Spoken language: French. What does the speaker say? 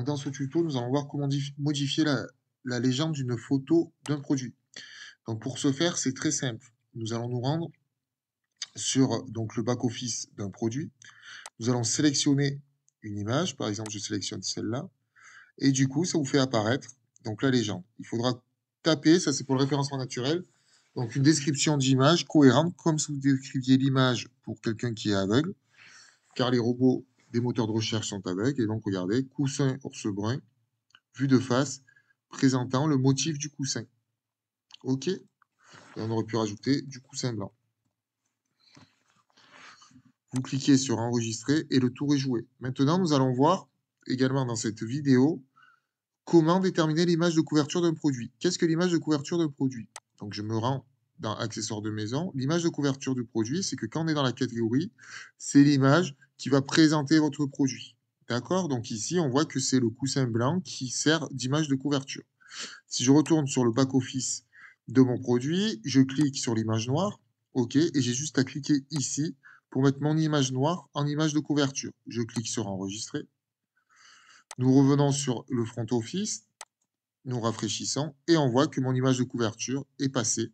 dans ce tuto, nous allons voir comment modifier la, légende d'une photo d'un produit. Donc pour ce faire, c'est très simple. Nous allons nous rendre sur donc, le back-office d'un produit. Nous allons sélectionner une image. Par exemple, je sélectionne celle-là. Et du coup, ça vous fait apparaître donc, la légende. Il faudra taper, ça c'est pour le référencement naturel, donc une description d'image cohérente comme si vous décriviez l'image pour quelqu'un qui est aveugle, car les robots des moteurs de recherche sont avec. Et donc, regardez, coussin ours brun, vue de face, présentant le motif du coussin. OK Et on aurait pu rajouter du coussin blanc. Vous cliquez sur enregistrer et le tour est joué. Maintenant, nous allons voir également dans cette vidéo comment déterminer l'image de couverture d'un produit. Qu'est-ce que l'image de couverture d'un produit Donc, je me rends dans Accessoire de maison. L'image de couverture du produit, c'est que quand on est dans la catégorie, c'est l'image qui va présenter votre produit. D'accord Donc ici, on voit que c'est le coussin blanc qui sert d'image de couverture. Si je retourne sur le back-office de mon produit, je clique sur l'image noire, OK, et j'ai juste à cliquer ici pour mettre mon image noire en image de couverture. Je clique sur Enregistrer. Nous revenons sur le front office, nous rafraîchissons, et on voit que mon image de couverture est passée